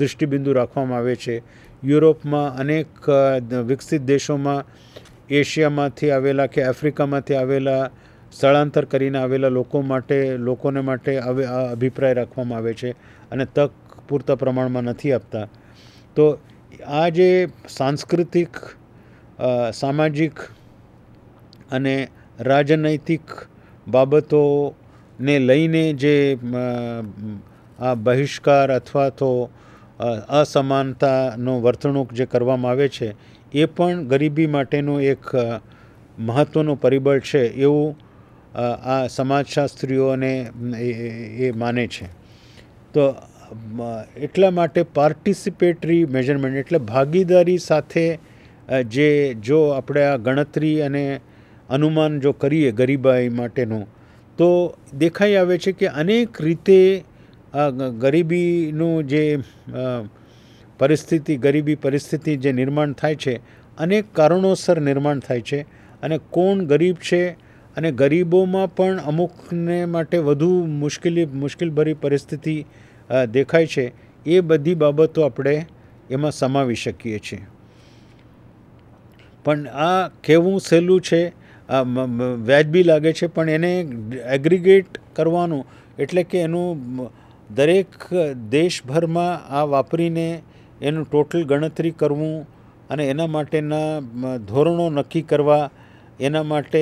દૃષ્ટિબિંદુ રાખવામાં આવે છે યુરોપમાં અનેક વિકસિત દેશોમાં એશિયામાંથી આવેલા કે આફ્રિકામાંથી આવેલા સ્થળાંતર કરીને આવેલા લોકો માટે લોકોને માટે હવે આ અભિપ્રાય રાખવામાં આવે છે અને તક પૂરતા પ્રમાણમાં નથી આપતા તો આ જે સાંસ્કૃતિક સામાજિક અને રાજનૈતિક બાબતોને લઈને જે આ બહિષ્કાર અથવા તો અસમાનતાનું વર્તણૂક જે કરવામાં આવે છે એ પણ ગરીબી માટેનું એક મહત્ત્વનું પરિબળ છે એવું આ સમાજશાસ્ત્રીઓને એ માને છે તો એટલા માટે પાર્ટિસિપેટરી મેજરમેન્ટ એટલે ભાગીદારી સાથે જે જો આપણે આ ગણતરી અને અનુમાન જો કરીએ ગરીબાઈ માટેનું તો દેખાઈ આવે છે કે અનેક રીતે ગરીબીનું જે પરિસ્થિતિ ગરીબી પરિસ્થિતિ જે નિર્માણ થાય છે અનેક કારણોસર નિર્માણ થાય છે અને કોણ ગરીબ છે અને ગરીબોમાં પણ અમુકને માટે વધુ મુશ્કેલી મુશ્કેલભરી પરિસ્થિતિ દેખાય છે એ બધી બાબતો આપણે એમાં સમાવી શકીએ છીએ પણ આ કહેવું સહેલું છે વ્યાજબી લાગે છે પણ એને એગ્રીગેટ કરવાનું એટલે કે એનું દરેક દેશભરમાં આ વાપરીને એનું ટોટલ ગણતરી કરવું અને એના માટેના ધોરણો નક્કી કરવા એના માટે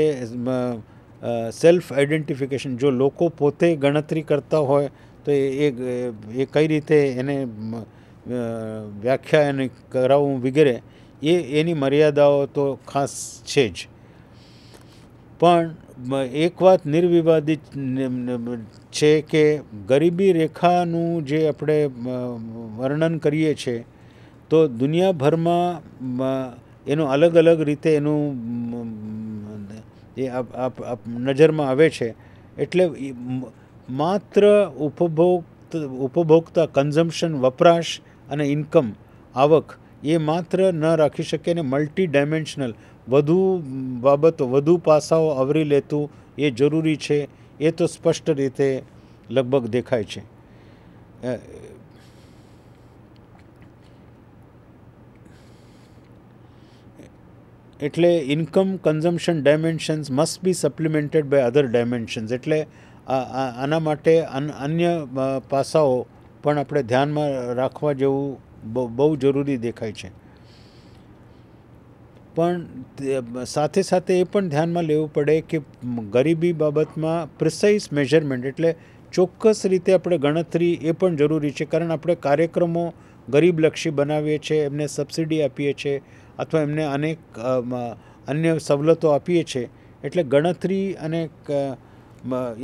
સેલ્ફ આઇડેન્ટિફિકેશન જો લોકો પોતે ગણતરી કરતા હોય તો એ એ કઈ રીતે એને વ્યાખ્યા એને કરાવવું વગેરે એ એની મર્યાદાઓ તો ખાસ છે જ પણ એક વાત નિર્વિવાદિત છે કે ગરીબી રેખાનું જે આપણે વર્ણન કરીએ છીએ તો દુનિયાભરમાં એનું અલગ અલગ રીતે એનું એ નજરમાં આવે છે એટલે માત્ર ઉપભોગ ઉપભોક્તા કન્ઝમ્પશન વપરાશ અને ઇન્કમ આવક એ માત્ર ન રાખી શકે ને મલ્ટી ડાયમેન્શનલ વધુ બાબતો વધુ પાસાઓ આવરી લેતું એ જરૂરી છે એ તો સ્પષ્ટ રીતે લગભગ દેખાય છે એટલે income consumption dimensions must be supplemented by other dimensions એટલે આના માટે અન્ય પાસાઓ પણ આપણે ધ્યાનમાં રાખવા જેવું બહુ જરૂરી દેખાય છે પણ સાથે સાથે એ પણ ધ્યાનમાં લેવું પડે કે ગરીબી બાબતમાં પ્રિસાઇઝ મેજરમેન્ટ એટલે ચોક્કસ રીતે આપણે ગણતરી એ પણ જરૂરી છે કારણ આપણે કાર્યક્રમો ગરીબલક્ષી બનાવીએ છીએ એમને સબસિડી આપીએ છીએ અથવા એમને અનેક અન્ય સવલતો આપીએ છીએ એટલે ગણતરી અને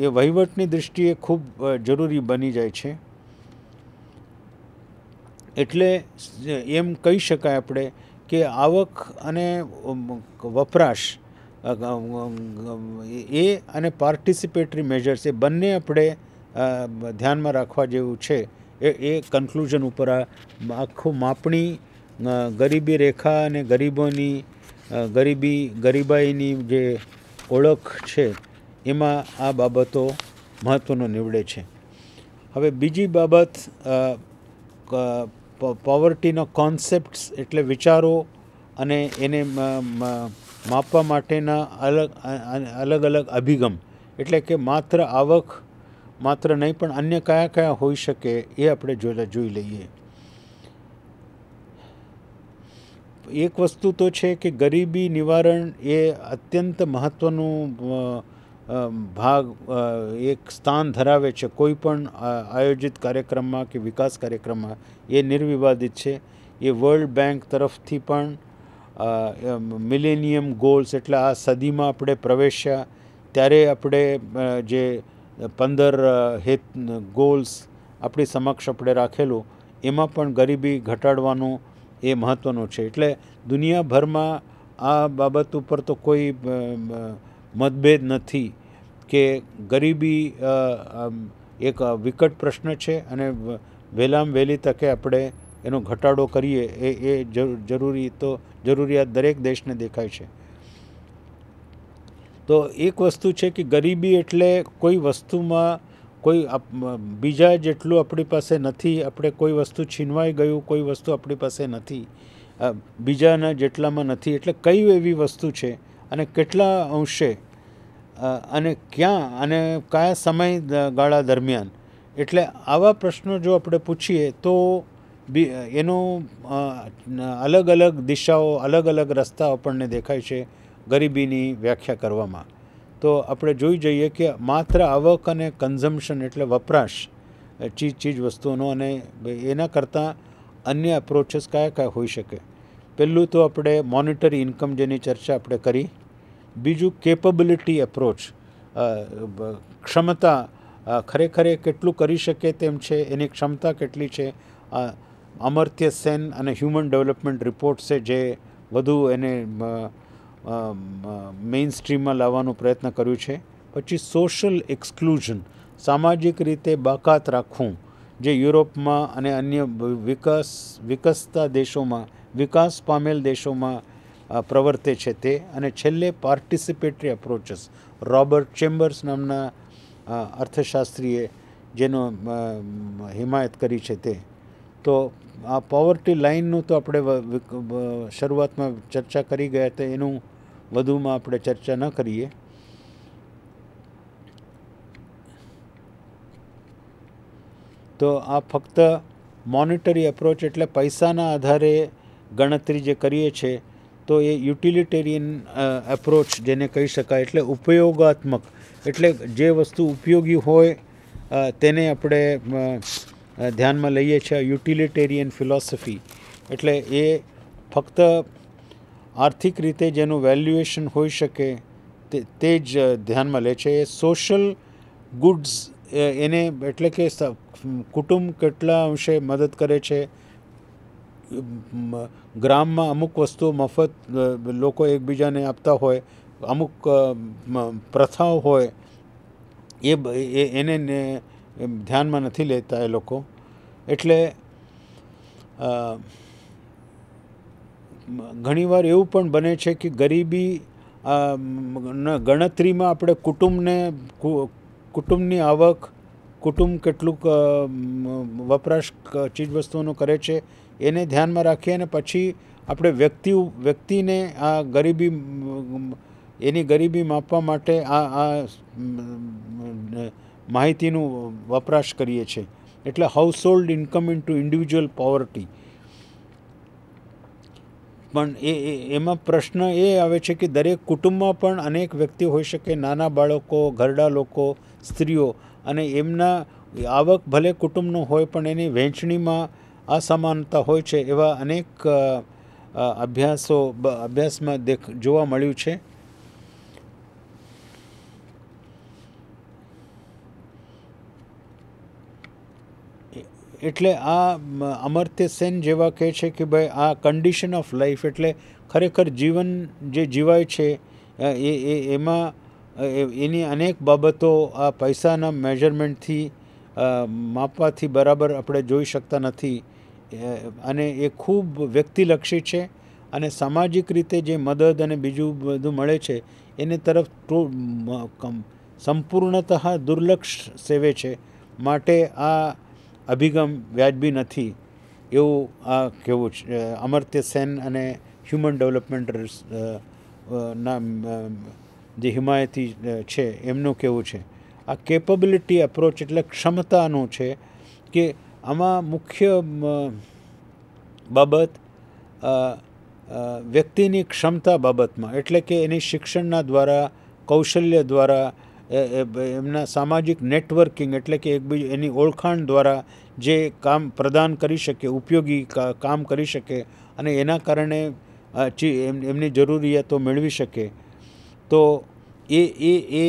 એ વહીવટની દૃષ્ટિએ ખૂબ જરૂરી બની જાય છે એટલે એમ કહી શકાય આપણે કે આવક અને વપરાશ એ અને પાર્ટિસિપેટરી મેજર્સ એ બંને આપણે ધ્યાનમાં રાખવા જેવું છે એ એ કન્ક્લુઝન ઉપર આ આખું માપણી ગરીબી રેખા અને ગરીબોની ગરીબી ગરીબાઈની જે ઓળખ છે એમાં આ બાબતો મહત્ત્વનો નીવડે છે હવે બીજી બાબત પોવર્ટીનો કોન્સેપ્ટ્સ એટલે વિચારો અને એને માપવા માટેના અલગ અલગ અલગ અભિગમ એટલે કે માત્ર આવક માત્ર નહીં પણ અન્ય કયા કયા હોઈ શકે એ આપણે જોતા જોઈ લઈએ એક વસ્તુ તો છે કે ગરીબી નિવારણ એ અત્યંત મહત્ત્વનું ભાગ એક સ્થાન ધરાવે છે કોઈ પણ આયોજિત કાર્યક્રમમાં કે વિકાસ કાર્યક્રમમાં એ નિર્વિવાદિત છે એ વર્લ્ડ બેંક તરફથી પણ મિલેનિયમ ગોલ્સ એટલે આ સદીમાં આપણે પ્રવેશ્યા ત્યારે આપણે જે પંદર હેત ગોલ્સ આપણી સમક્ષ આપણે રાખેલું એમાં પણ ગરીબી ઘટાડવાનું એ મહત્ત્વનું છે એટલે દુનિયાભરમાં આ બાબત ઉપર તો કોઈ મતભેદ નથી કે ગરીબી એક વિકટ પ્રશ્ન છે અને વહેલામાં વહેલી તકે આપણે એનો ઘટાડો કરીએ એ એ જરૂરી તો જરૂરિયાત દરેક દેશને દેખાય છે તો એક વસ્તુ છે કે ગરીબી એટલે કોઈ વસ્તુમાં કોઈ બીજા જેટલું આપણી પાસે નથી આપણે કોઈ વસ્તુ છીનવાઈ ગયું કોઈ વસ્તુ આપણી પાસે નથી બીજાના જેટલામાં નથી એટલે કઈ એવી વસ્તુ છે અને કેટલા અંશે અને ક્યાં અને કયા સમય ગાળા દરમિયાન એટલે આવા પ્રશ્નો જો આપણે પૂછીએ તો બી એનો અલગ અલગ દિશાઓ અલગ અલગ રસ્તા આપણને દેખાય છે ગરીબીની વ્યાખ્યા કરવામાં તો આપણે જોઈ જઈએ કે માત્ર આવક અને કન્ઝમ્પશન એટલે વપરાશ ચીજ ચીજ વસ્તુઓનો અને એના કરતાં અન્ય અપ્રોચીસ કયા કયા હોઈ શકે પહેલું તો આપણે મોનિટરી ઇન્કમ જેની ચર્ચા આપણે કરી બીજું કેપબિલિટી એપ્રોચ ક્ષમતા ખરેખર કેટલું કરી શકે તેમ છે એની ક્ષમતા કેટલી છે અમર્ત્ય સેન અને હ્યુમન ડેવલપમેન્ટ છે જે વધુ એને મેઇન સ્ટ્રીમમાં લાવવાનો પ્રયત્ન કર્યું છે પછી સોશિયલ એક્સક્લુઝન સામાજિક રીતે બાકાત રાખવું જે યુરોપમાં અને અન્ય વિકાસ વિકસતા દેશોમાં વિકાસ પામેલ દેશોમાં પ્રવર્તે છે તે અને છેલ્લે પાર્ટિસિપેટરી અપ્રોચસ રોબર્ટ ચેમ્બર્સ નામના અર્થશાસ્ત્રીએ જેનો હિમાયત કરી છે તે તો આ પોવર્ટી લાઇનનું તો આપણે શરૂઆતમાં ચર્ચા કરી ગયા તો એનું વધુમાં આપણે ચર્ચા ન કરીએ તો આ ફક્ત મોનિટરી એપ્રોચ એટલે પૈસાના આધારે ગણતરી જે કરીએ છીએ તો એ યુટિલિટેરિયન એપ્રોચ જેને કહી શકાય એટલે ઉપયોગાત્મક એટલે જે વસ્તુ ઉપયોગી હોય તેને આપણે ધ્યાનમાં લઈએ છીએ યુટિલિટેરિયન ફિલોસોફી એટલે એ ફક્ત આર્થિક રીતે જેનું વેલ્યુએશન હોઈ શકે તે તે જ ધ્યાનમાં લે છે એ સોશિયલ ગુડ્સ એને એટલે કે કુટુંબ કેટલા અંશે મદદ કરે છે ગ્રામમાં અમુક વસ્તુઓ મફત લોકો એકબીજાને આપતા હોય અમુક પ્રથાઓ હોય એ એને ધ્યાનમાં નથી લેતા એ લોકો એટલે ઘણીવાર એવું પણ બને છે કે ગરીબી ગણતરીમાં આપણે કુટુંબને કુટુંબની આવક કુટુંબ કેટલુંક વપરાશ ચીજ ચીજવસ્તુઓનો કરે છે એને ધ્યાનમાં રાખીએ અને પછી આપણે વ્યક્તિ વ્યક્તિને આ ગરીબી એની ગરીબી માપવા માટે આ આ માહિતીનું વપરાશ કરીએ છીએ એટલે household income into individual poverty પણ એ એમાં પ્રશ્ન એ આવે છે કે દરેક કુટુંબમાં પણ અનેક વ્યક્તિ હોઈ શકે નાના બાળકો ઘરડા લોકો સ્ત્રીઓ અને એમના આવક ભલે કુટુંબનો હોય પણ એની વહેંચણીમાં અસમાનતા હોય છે એવા અનેક અભ્યાસો અભ્યાસમાં દેખ જોવા મળ્યું છે એટલે આ અમર્ત્ય સેન જેવા કહે છે કે ભાઈ આ કન્ડિશન ઓફ લાઈફ એટલે ખરેખર જીવન જે જીવાય છે એ એ એમાં એની અનેક બાબતો આ પૈસાના મેજરમેન્ટથી માપવાથી બરાબર આપણે જોઈ શકતા નથી અને એ ખૂબ વ્યક્તિલક્ષી છે અને સામાજિક રીતે જે મદદ અને બીજું બધું મળે છે એને તરફ સંપૂર્ણતઃ દુર્લક્ષ સેવે છે માટે આ અભિગમ વ્યાજબી નથી એવું આ કહેવું છે અમર્ત્ય સેન અને હ્યુમન ડેવલપમેન્ટ ના જે હિમાયતી છે એમનું કહેવું છે આ કેપેબિલિટી અપ્રોચ એટલે ક્ષમતાનું છે કે આમાં મુખ્ય બાબત વ્યક્તિની ક્ષમતા બાબતમાં એટલે કે એની શિક્ષણના દ્વારા કૌશલ્ય દ્વારા એમના સામાજિક નેટવર્કિંગ એટલે કે એકબીજા એની ઓળખાણ દ્વારા જે કામ પ્રદાન કરી શકે ઉપયોગી કામ કરી શકે અને એના કારણે એમની જરૂરિયાતો મેળવી શકે તો એ એ એ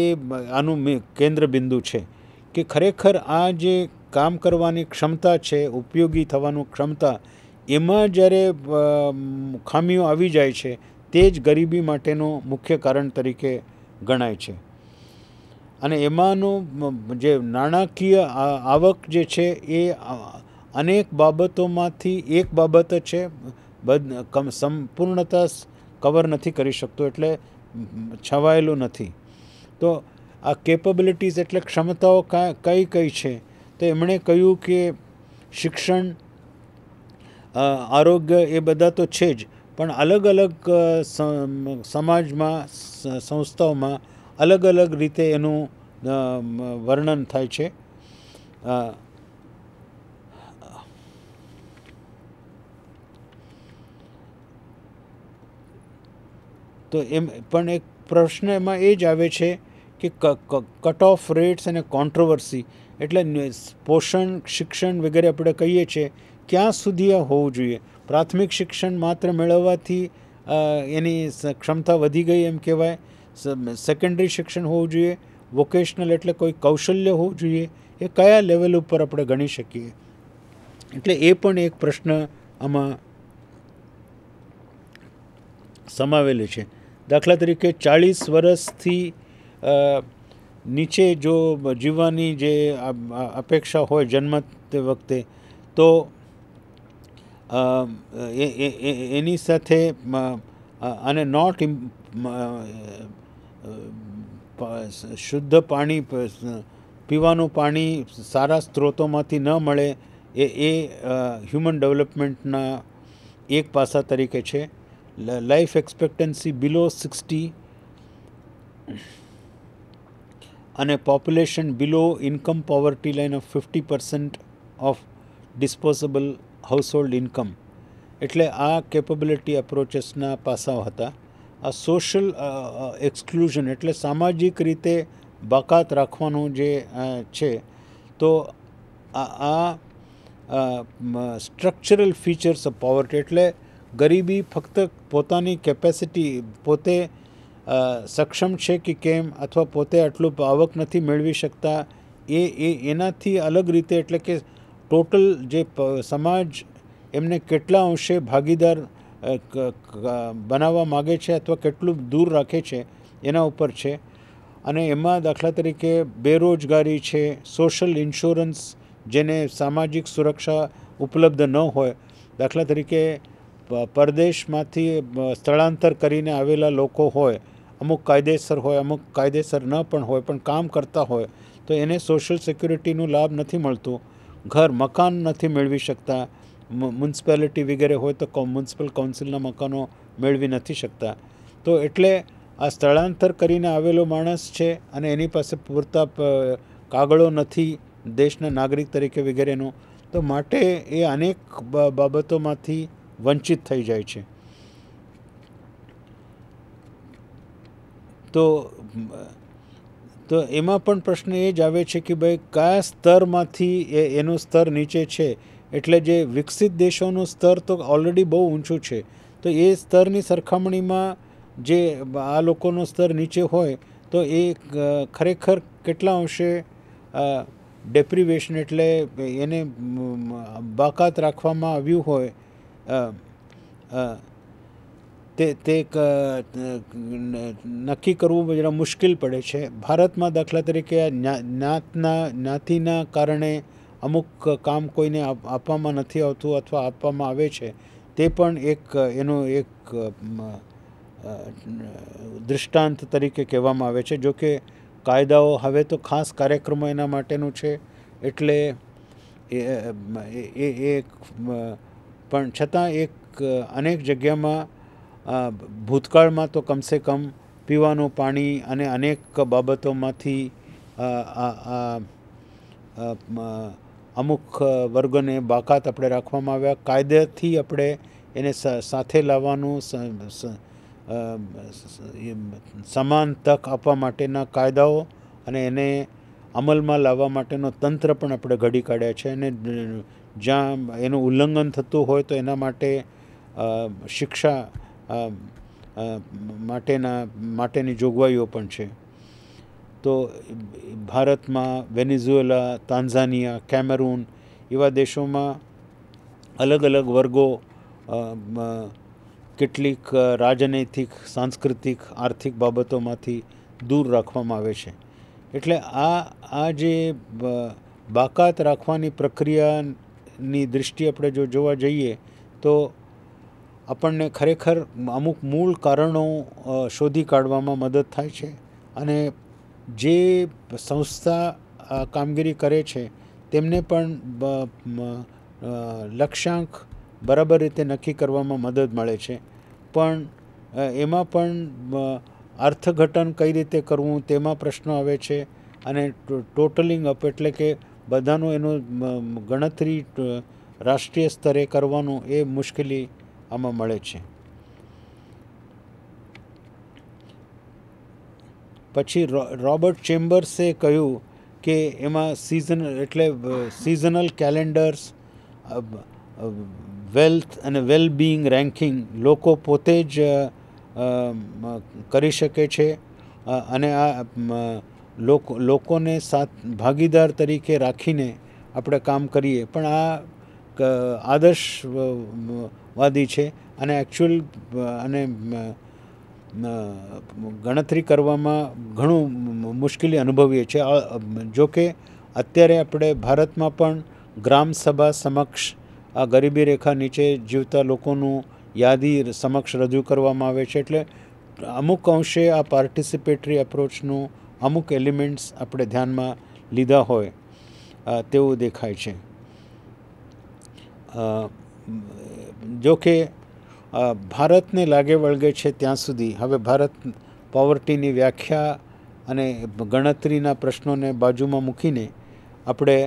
આનું કેન્દ્ર બિંદુ છે કે ખરેખર આ જે કામ કરવાની ક્ષમતા છે ઉપયોગી થવાનું ક્ષમતા એમાં જ્યારે ખામીઓ આવી જાય છે તે જ ગરીબી માટેનું મુખ્ય કારણ તરીકે ગણાય છે અને એમાંનું જે નાણાકીય આવક જે છે એ અનેક બાબતોમાંથી એક બાબત છે સંપૂર્ણતા કવર નથી કરી શકતો એટલે છવાયેલું નથી તો આ કેપેબિલિટીઝ એટલે ક્ષમતાઓ કઈ કઈ છે તો એમણે કહ્યું કે શિક્ષણ આરોગ્ય એ બધા તો છે જ પણ અલગ અલગ સમાજમાં સંસ્થાઓમાં અલગ અલગ રીતે એનું વર્ણન થાય છે તો એમ પણ એક પ્રશ્ન એમાં એ જ આવે છે કે કટ ઓફ રેટ્સ અને કોન્ટ્રોવર્સી એટલે પોષણ શિક્ષણ વગેરે આપણે કહીએ છીએ ક્યાં સુધી આ હોવું જોઈએ પ્રાથમિક શિક્ષણ માત્ર મેળવવાથી એની ક્ષમતા વધી ગઈ એમ કહેવાય સેકન્ડરી શિક્ષણ હોવું જોઈએ વોકેશનલ એટલે કોઈ કૌશલ્ય હોવું જોઈએ એ કયા લેવલ ઉપર આપણે ગણી શકીએ એટલે એ પણ એક પ્રશ્ન આમાં સમાવેલો છે દાખલા તરીકે ચાળીસ વર્ષથી નીચે જો જીવવાની જે અપેક્ષા હોય જન્મ તે વખતે તો એની સાથે અને નોટ શુદ્ધ પાણી પીવાનું પાણી સારા સ્ત્રોતોમાંથી ન મળે એ એ હ્યુમન ડેવલપમેન્ટના એક પાસા તરીકે છે લાઈફ એક્સપેક્ટન્સી બિલો સિક્સટી અને population below income poverty line of fifty percent of disposable household income એટલે આ કેપેબિલિટી અપ્રોચેસના પાસાઓ હતા આ સોશિયલ એક્સક્લુઝન એટલે સામાજિક રીતે બાકાત રાખવાનું જે છે તો આ સ્ટ્રક્ચરલ ફીચર્સ ઓફ પોવર્ટી એટલે ગરીબી ફક્ત પોતાની કેપેસિટી પોતે સક્ષમ છે કે કેમ અથવા પોતે આટલું આવક નથી મેળવી શકતા એ એ એનાથી અલગ રીતે એટલે કે ટોટલ જે સમાજ એમને કેટલા અંશે ભાગીદાર બનાવવા માગે છે અથવા કેટલું દૂર રાખે છે એના ઉપર છે અને એમાં દાખલા તરીકે બેરોજગારી છે સોશિયલ ઇન્સ્યોરન્સ જેને સામાજિક સુરક્ષા ઉપલબ્ધ ન હોય દાખલા તરીકે પરદેશમાંથી સ્થળાંતર કરીને આવેલા લોકો હોય અમુક કાયદેસર હોય અમુક કાયદેસર ન પણ હોય પણ કામ કરતા હોય તો એને સોશિયલ સિક્યુરિટીનું લાભ નથી મળતું ઘર મકાન નથી મેળવી શકતા મ્યુનિસિપાલિટી વગેરે હોય તો મ્યુનિસિપલ કાઉન્સિલના મકાનો મેળવી નથી શકતા તો એટલે આ સ્થળાંતર કરીને આવેલો માણસ છે અને એની પાસે પૂરતા કાગળો નથી દેશના નાગરિક તરીકે વગેરેનું તો માટે એ અનેક બાબતોમાંથી વંચિત થઈ જાય છે તો તો એમાં પણ પ્રશ્ન એ જ આવે છે કે ભાઈ કયા સ્તરમાંથી એ એનું સ્તર નીચે છે એટલે જે વિકસિત દેશોનું સ્તર તો ઓલરેડી બહુ ઊંચું છે તો એ સ્તરની સરખામણીમાં જે આ લોકોનું સ્તર નીચે હોય તો એ ખરેખર કેટલા અંશે ડેપ્રિવેશન એટલે એને બાકાત રાખવામાં આવ્યું હોય તે તે નક્કી કરવું જરા મુશ્કેલ પડે છે ભારતમાં દાખલા તરીકે જ્ઞાતના જ્ઞાતિના કારણે અમુક કામ કોઈને આપવામાં નથી આવતું અથવા આપવામાં આવે છે તે પણ એક એનો એક દૃષ્ટાંત તરીકે કહેવામાં આવે છે જો કે કાયદાઓ હવે તો ખાસ કાર્યક્રમો એના માટેનું છે એટલે એ એક પણ છતાં એક અનેક જગ્યામાં ભૂતકાળમાં તો કમસે કમ પીવાનું પાણી અને અનેક બાબતોમાંથી અમુક વર્ગોને બાકાત આપણે રાખવામાં આવ્યા કાયદાથી આપણે એને સાથે લાવવાનું સમાન તક આપવા માટેના કાયદાઓ અને એને અમલમાં લાવવા માટેનો તંત્ર પણ આપણે ઘડી કાઢ્યા છે અને જ્યાં એનું ઉલ્લંઘન થતું હોય તો એના માટે શિક્ષા માટેના માટેની જોગવાઈઓ પણ છે તો ભારતમાં વેનેઝુએલા તાન્ઝાનિયા કેમરૂન એવા દેશોમાં અલગ અલગ વર્ગો કેટલીક રાજનૈતિક સાંસ્કૃતિક આર્થિક બાબતોમાંથી દૂર રાખવામાં આવે છે એટલે આ આ જે બાકાત રાખવાની પ્રક્રિયાની દૃષ્ટિએ આપણે જો જોવા જઈએ તો આપણને ખરેખર અમુક મૂળ કારણો શોધી કાઢવામાં મદદ થાય છે અને જે સંસ્થા કામગીરી કરે છે તેમને પણ લક્ષ્યાંક બરાબર રીતે નક્કી કરવામાં મદદ મળે છે પણ એમાં પણ અર્થઘટન કઈ રીતે કરવું તેમાં પ્રશ્નો આવે છે અને ટોટલિંગ અપ એટલે કે બધાનું એનું ગણતરી રાષ્ટ્રીય સ્તરે કરવાનું એ મુશ્કેલી આમાં મળે છે પછી રોબર્ટ ચેમ્બર્સે કહ્યું કે એમાં સિઝન એટલે સિઝનલ કેલેન્ડર્સ વેલ્થ અને વેલબીંગ રેન્કિંગ લોકો પોતે જ કરી શકે છે અને આ લોકો લોકોને સાથ ભાગીદાર તરીકે રાખીને આપણે કામ કરીએ પણ આ આદર્શ વાદી છે અને એકચ્યુઅલ અને ગણતરી કરવામાં ઘણું મુશ્કેલી અનુભવીએ છીએ જો કે અત્યારે આપણે ભારતમાં પણ ગ્રામ સભા સમક્ષ આ ગરીબી રેખા નીચે જીવતા લોકોનું યાદી સમક્ષ રજૂ કરવામાં આવે છે એટલે અમુક અંશે આ પાર્ટિસિપેટરી અપ્રોચનું અમુક એલિમેન્ટ્સ આપણે ધ્યાનમાં લીધા હોય તેવું દેખાય છે જો કે ભારતને લાગે વળગે છે ત્યાં સુધી હવે ભારત પોવર્ટીની વ્યાખ્યા અને ગણતરીના પ્રશ્નોને બાજુમાં મૂકીને આપણે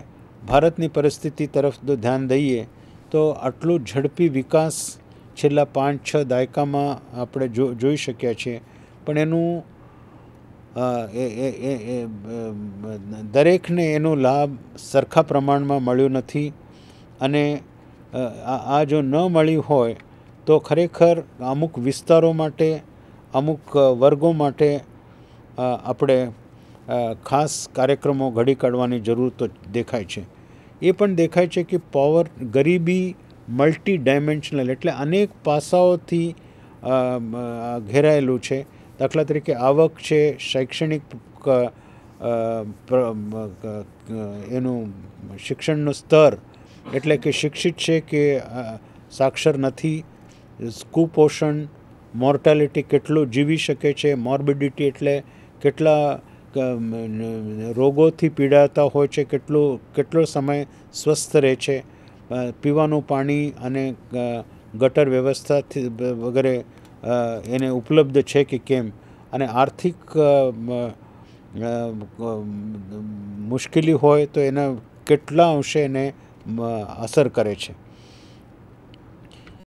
ભારતની પરિસ્થિતિ તરફ જો ધ્યાન દઈએ તો આટલો ઝડપી વિકાસ છેલ્લા પાંચ છ દાયકામાં આપણે જો જોઈ શક્યા છીએ પણ એનું દરેકને એનો લાભ સરખા પ્રમાણમાં મળ્યો નથી અને આ જો ન મળી હોય તો ખરેખર અમુક વિસ્તારો માટે અમુક વર્ગો માટે આપણે ખાસ કાર્યક્રમો ઘડી કાઢવાની જરૂર તો દેખાય છે એ પણ દેખાય છે કે પાવર ગરીબી મલ્ટી ડાયમેન્શનલ એટલે અનેક પાસાઓથી ઘેરાયેલું છે દાખલા તરીકે આવક છે શૈક્ષણિક એનું શિક્ષણનું સ્તર એટલે કે શિક્ષિત છે કે સાક્ષર નથી કુપોષણ મોર્ટાલિટી કેટલું જીવી શકે છે મોર્બિડિટી એટલે કેટલા રોગોથી પીડાતા હોય છે કેટલું કેટલો સમય સ્વસ્થ રહે છે પીવાનું પાણી અને ગટર વ્યવસ્થાથી વગેરે એને ઉપલબ્ધ છે કે કેમ અને આર્થિક મુશ્કેલી હોય તો એના કેટલા અંશે એને અસર કરે છે